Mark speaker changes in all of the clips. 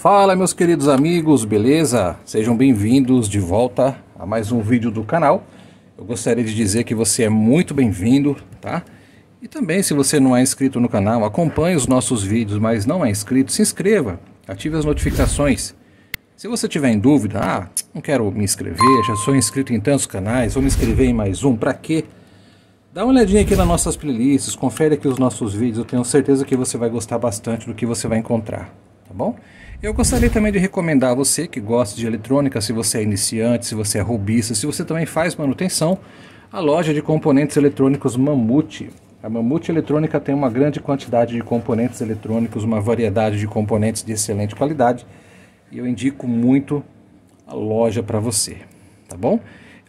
Speaker 1: Fala meus queridos amigos, beleza? Sejam bem-vindos de volta a mais um vídeo do canal. Eu gostaria de dizer que você é muito bem-vindo, tá? E também se você não é inscrito no canal, acompanhe os nossos vídeos, mas não é inscrito, se inscreva, ative as notificações. Se você tiver em dúvida, ah, não quero me inscrever, já sou inscrito em tantos canais, vou me inscrever em mais um, pra quê? Dá uma olhadinha aqui nas nossas playlists, confere aqui os nossos vídeos, eu tenho certeza que você vai gostar bastante do que você vai encontrar tá bom? Eu gostaria também de recomendar a você que gosta de eletrônica, se você é iniciante, se você é robista, se você também faz manutenção, a loja de componentes eletrônicos Mamute. A Mamute Eletrônica tem uma grande quantidade de componentes eletrônicos, uma variedade de componentes de excelente qualidade. E eu indico muito a loja para você, tá bom?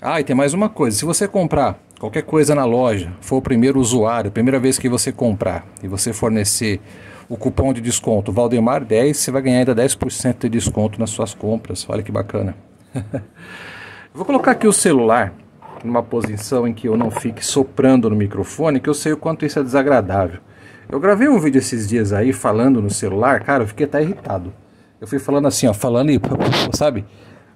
Speaker 1: Ah, e tem mais uma coisa: se você comprar qualquer coisa na loja, for o primeiro usuário, primeira vez que você comprar e você fornecer o cupom de desconto Valdemar 10, você vai ganhar ainda 10% de desconto nas suas compras. Olha que bacana. Vou colocar aqui o celular numa posição em que eu não fique soprando no microfone, que eu sei o quanto isso é desagradável. Eu gravei um vídeo esses dias aí falando no celular, cara, eu fiquei até irritado. Eu fui falando assim, ó, falando e, sabe,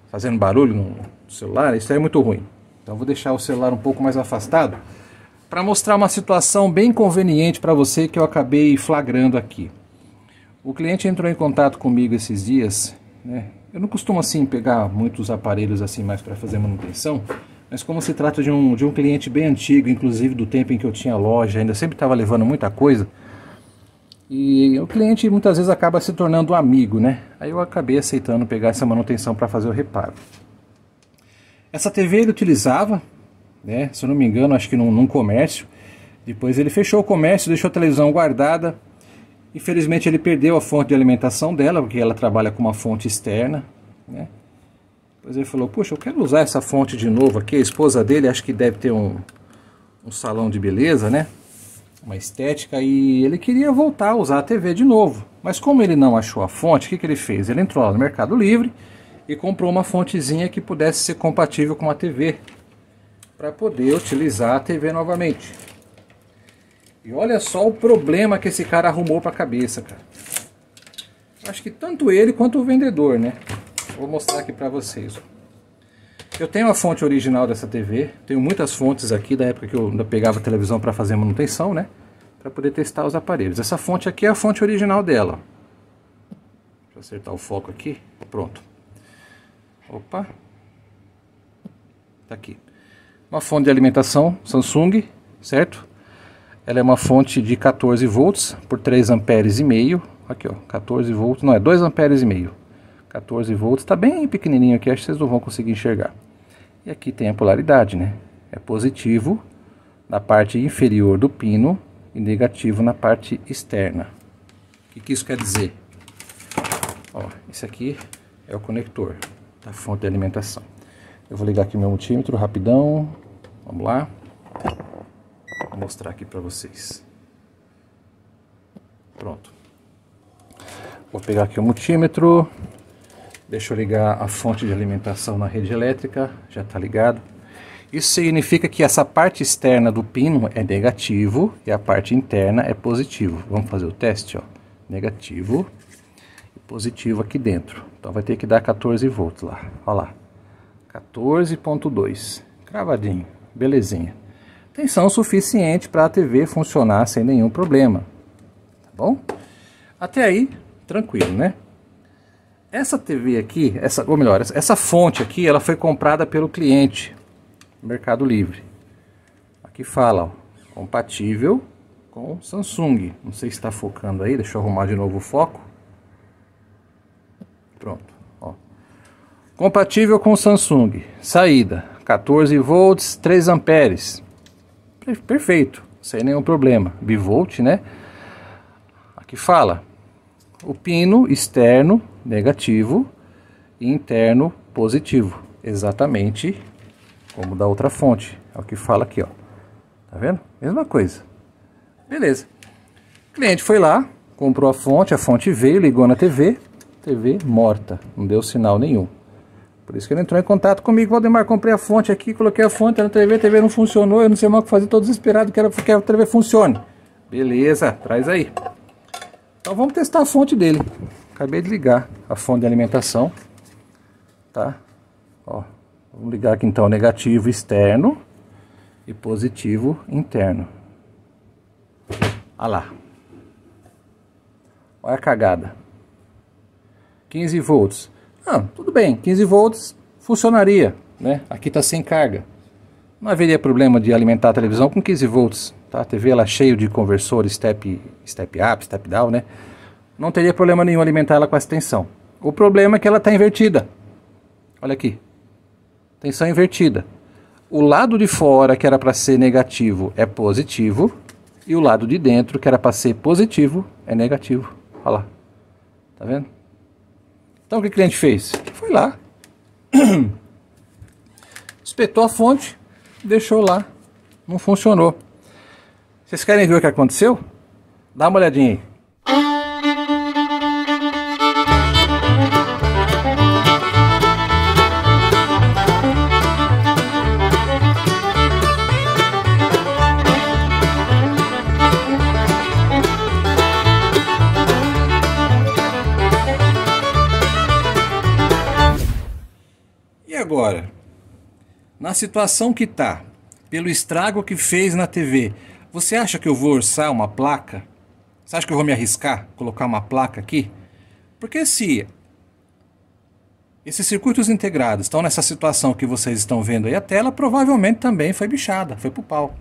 Speaker 1: fazendo barulho no celular, isso aí é muito ruim. Então vou deixar o celular um pouco mais afastado para mostrar uma situação bem conveniente para você que eu acabei flagrando aqui. O cliente entrou em contato comigo esses dias, né? Eu não costumo assim pegar muitos aparelhos assim mais para fazer manutenção, mas como se trata de um, de um cliente bem antigo, inclusive do tempo em que eu tinha loja, ainda sempre estava levando muita coisa, e o cliente muitas vezes acaba se tornando um amigo, né? Aí eu acabei aceitando pegar essa manutenção para fazer o reparo. Essa TV ele utilizava, né? Se eu não me engano, acho que num, num comércio. Depois ele fechou o comércio, deixou a televisão guardada. Infelizmente ele perdeu a fonte de alimentação dela, porque ela trabalha com uma fonte externa, né? Depois ele falou, puxa, eu quero usar essa fonte de novo aqui. A esposa dele acho que deve ter um, um salão de beleza, né? Uma estética e ele queria voltar a usar a TV de novo. Mas como ele não achou a fonte, o que, que ele fez? Ele entrou lá no Mercado Livre e comprou uma fontezinha que pudesse ser compatível com a TV para poder utilizar a TV novamente. E olha só o problema que esse cara arrumou para a cabeça, cara. Acho que tanto ele quanto o vendedor, né? Vou mostrar aqui para vocês. Eu tenho a fonte original dessa TV, tenho muitas fontes aqui da época que eu ainda pegava a televisão para fazer manutenção, né? Para poder testar os aparelhos. Essa fonte aqui é a fonte original dela. Deixa eu acertar o foco aqui. Pronto. Opa. Tá aqui. Uma fonte de alimentação Samsung, certo? Ela é uma fonte de 14 volts por 3 amperes e meio. Aqui, ó, 14 volts, não é 2 amperes e meio. 14 volts, tá bem pequenininho aqui, acho que vocês não vão conseguir enxergar. E aqui tem a polaridade, né? É positivo na parte inferior do pino e negativo na parte externa. O que, que isso quer dizer? Ó, esse aqui é o conector da fonte de alimentação. Eu vou ligar aqui meu multímetro rapidão. Vamos lá. Vou mostrar aqui para vocês. Pronto. Vou pegar aqui o multímetro. Deixa eu ligar a fonte de alimentação na rede elétrica. Já está ligado. Isso significa que essa parte externa do pino é negativo e a parte interna é positivo. Vamos fazer o teste, ó. Negativo e positivo aqui dentro. Então vai ter que dar 14 volts lá. Olha lá. 14.2. Cravadinho. Belezinha. Tensão suficiente para a TV funcionar sem nenhum problema. Tá bom? Até aí, tranquilo, né? Essa TV aqui, essa, ou melhor, essa fonte aqui, ela foi comprada pelo cliente. Mercado Livre. Aqui fala, ó, compatível com Samsung. Não sei se está focando aí, deixa eu arrumar de novo o foco. Pronto. Compatível com Samsung. Saída 14 volts, 3 amperes. Perfeito, sem nenhum problema. Bivolt, né? Aqui fala. O pino externo negativo e interno positivo. Exatamente como da outra fonte. É o que fala aqui, ó. Tá vendo? Mesma coisa. Beleza. O cliente foi lá, comprou a fonte, a fonte veio, ligou na TV, TV morta, não deu sinal nenhum. Por isso que ele entrou em contato comigo. Valdemar, comprei a fonte aqui, coloquei a fonte na TV, a TV não funcionou, eu não sei mais o que fazer, estou desesperado, quero que a TV funcione. Beleza, traz aí. Então vamos testar a fonte dele. Acabei de ligar a fonte de alimentação. Tá? Ó, vamos ligar aqui então negativo externo e positivo interno. Olha lá. Olha a cagada. 15 volts. Ah, tudo bem, 15 volts funcionaria, né? Aqui está sem carga. Não haveria problema de alimentar a televisão com 15 volts, tá? A TV ela é cheia de conversores step, step up, step down, né? Não teria problema nenhum alimentar ela com essa tensão. O problema é que ela está invertida. Olha aqui. Tensão invertida. O lado de fora, que era para ser negativo, é positivo. E o lado de dentro, que era para ser positivo, é negativo. Olha lá. Tá vendo? Então o que o cliente fez? Foi lá, espetou a fonte, deixou lá, não funcionou. Vocês querem ver o que aconteceu? Dá uma olhadinha aí. agora, na situação que está, pelo estrago que fez na TV, você acha que eu vou orçar uma placa? Você acha que eu vou me arriscar colocar uma placa aqui? Porque se esses circuitos integrados estão nessa situação que vocês estão vendo aí, a tela provavelmente também foi bichada, foi pro pau.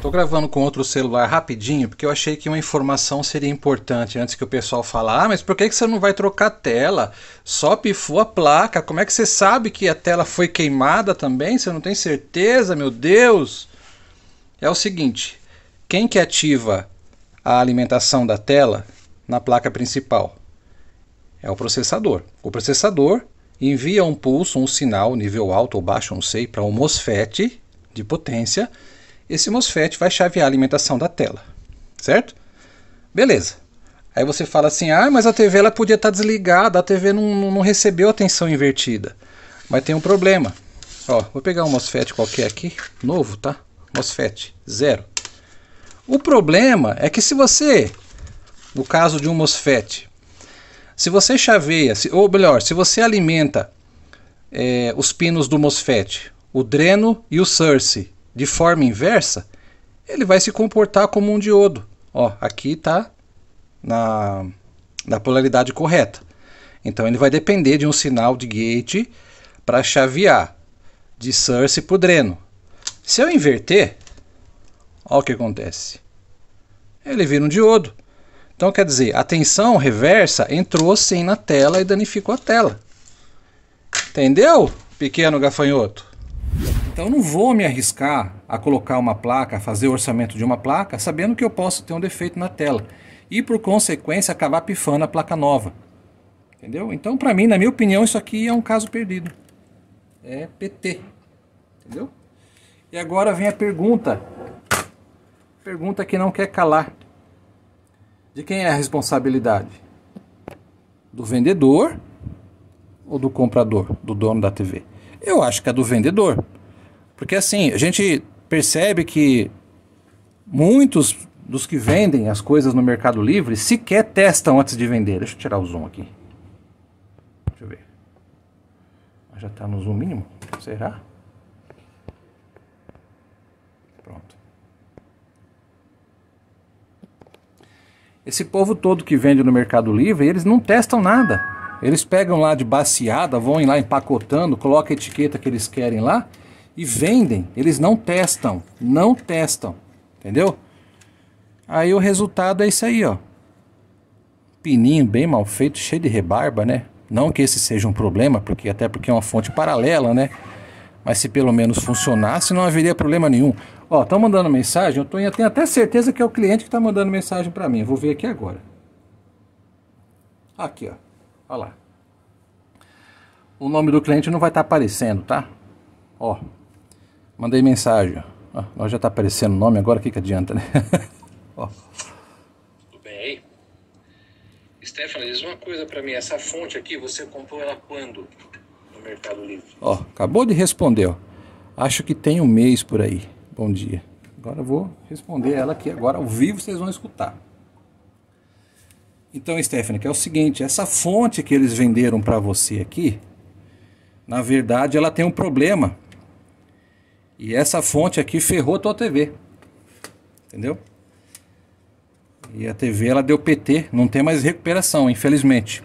Speaker 1: Tô gravando com outro celular rapidinho porque eu achei que uma informação seria importante antes que o pessoal falar, ah, mas por que você não vai trocar a tela? Só pifou a placa. Como é que você sabe que a tela foi queimada também? Você não tem certeza, meu Deus? É o seguinte, quem que ativa a alimentação da tela na placa principal? É o processador. O processador envia um pulso, um sinal, nível alto ou baixo, não sei, para um MOSFET de potência esse MOSFET vai chavear a alimentação da tela, certo? Beleza. Aí você fala assim, ah, mas a TV ela podia estar tá desligada, a TV não, não recebeu a tensão invertida. Mas tem um problema. Ó, vou pegar um MOSFET qualquer aqui, novo, tá? MOSFET, zero. O problema é que se você, no caso de um MOSFET, se você chaveia, se, ou melhor, se você alimenta é, os pinos do MOSFET, o dreno e o source, de forma inversa, ele vai se comportar como um diodo. Ó, aqui está na, na polaridade correta. Então ele vai depender de um sinal de gate para chavear de source para o dreno. Se eu inverter, olha o que acontece. Ele vira um diodo. Então quer dizer, a tensão reversa entrou sim na tela e danificou a tela. Entendeu, pequeno gafanhoto? Então eu não vou me arriscar a colocar uma placa, a fazer o orçamento de uma placa, sabendo que eu posso ter um defeito na tela. E por consequência acabar pifando a placa nova. Entendeu? Então para mim, na minha opinião, isso aqui é um caso perdido. É PT. Entendeu? E agora vem a pergunta. Pergunta que não quer calar. De quem é a responsabilidade? Do vendedor ou do comprador, do dono da TV? Eu acho que é do vendedor. Porque assim, a gente percebe que muitos dos que vendem as coisas no Mercado Livre sequer testam antes de vender. Deixa eu tirar o zoom aqui. Deixa eu ver. Já está no zoom mínimo? Será? Pronto. Esse povo todo que vende no Mercado Livre, eles não testam nada. Eles pegam lá de baciada, vão lá empacotando, colocam a etiqueta que eles querem lá e vendem. Eles não testam, não testam, entendeu? Aí o resultado é isso aí, ó. Pininho bem mal feito, cheio de rebarba, né? Não que esse seja um problema, porque até porque é uma fonte paralela, né? Mas se pelo menos funcionasse, não haveria problema nenhum. Ó, estão mandando mensagem, eu, tô, eu tenho até certeza que é o cliente que está mandando mensagem para mim. Eu vou ver aqui agora. Aqui, ó. Olha lá. O nome do cliente não vai estar tá aparecendo, tá? Ó, Mandei mensagem. Ah, nós já está aparecendo o nome agora, o que, que adianta, né? Tudo bem aí? Stephanie, diz uma coisa para mim. Essa fonte aqui, você comprou ela quando? No Mercado Livre. Ó, acabou de responder, ó. Acho que tem um mês por aí. Bom dia. Agora eu vou responder ela aqui agora ao vivo, vocês vão escutar. Então, Stephanie, que é o seguinte, essa fonte que eles venderam para você aqui, na verdade, ela tem um problema. E essa fonte aqui ferrou a tua TV. Entendeu? E a TV ela deu PT, não tem mais recuperação, infelizmente.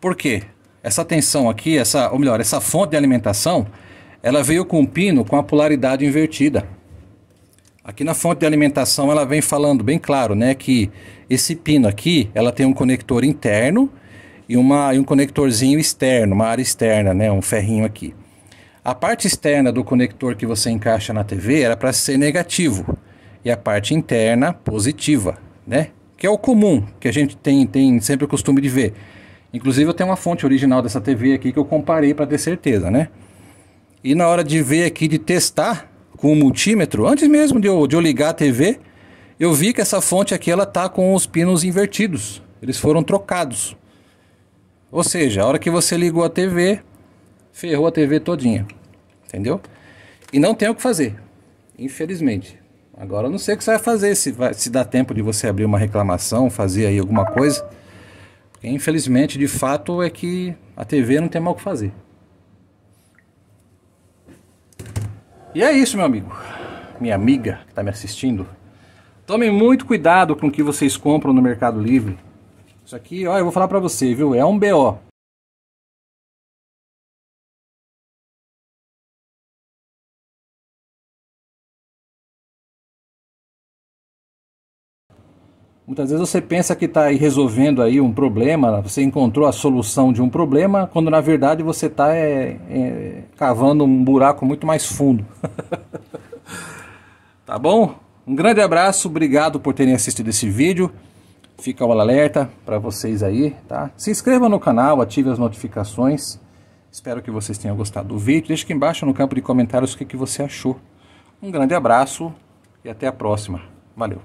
Speaker 1: Por quê? Essa tensão aqui, essa, ou melhor, essa fonte de alimentação, ela veio com um pino com a polaridade invertida. Aqui na fonte de alimentação ela vem falando bem claro, né, que esse pino aqui, ela tem um conector interno e, uma, e um conectorzinho externo, uma área externa, né, um ferrinho aqui. A parte externa do conector que você encaixa na TV era para ser negativo e a parte interna positiva, né? Que é o comum que a gente tem, tem sempre o costume de ver. Inclusive eu tenho uma fonte original dessa TV aqui que eu comparei para ter certeza, né? E na hora de ver aqui, de testar com o multímetro, antes mesmo de eu, de eu ligar a TV, eu vi que essa fonte aqui ela tá com os pinos invertidos. Eles foram trocados. Ou seja, a hora que você ligou a TV, ferrou a TV todinha. Entendeu? E não tem o que fazer, infelizmente. Agora eu não sei o que você vai fazer, se, vai, se dá tempo de você abrir uma reclamação, fazer aí alguma coisa. Porque infelizmente, de fato, é que a TV não tem mal o que fazer. E é isso, meu amigo, minha amiga que está me assistindo. Tomem muito cuidado com o que vocês compram no Mercado Livre. Isso aqui, ó, eu vou falar para você, viu? É um BO. Muitas vezes você pensa que está resolvendo aí um problema, você encontrou a solução de um problema, quando na verdade você está é, é, cavando um buraco muito mais fundo. tá bom? Um grande abraço, obrigado por terem assistido esse vídeo. Fica o alerta para vocês aí, tá? Se inscreva no canal, ative as notificações. Espero que vocês tenham gostado do vídeo. Deixe aqui embaixo no campo de comentários o que, que você achou. Um grande abraço e até a próxima. Valeu!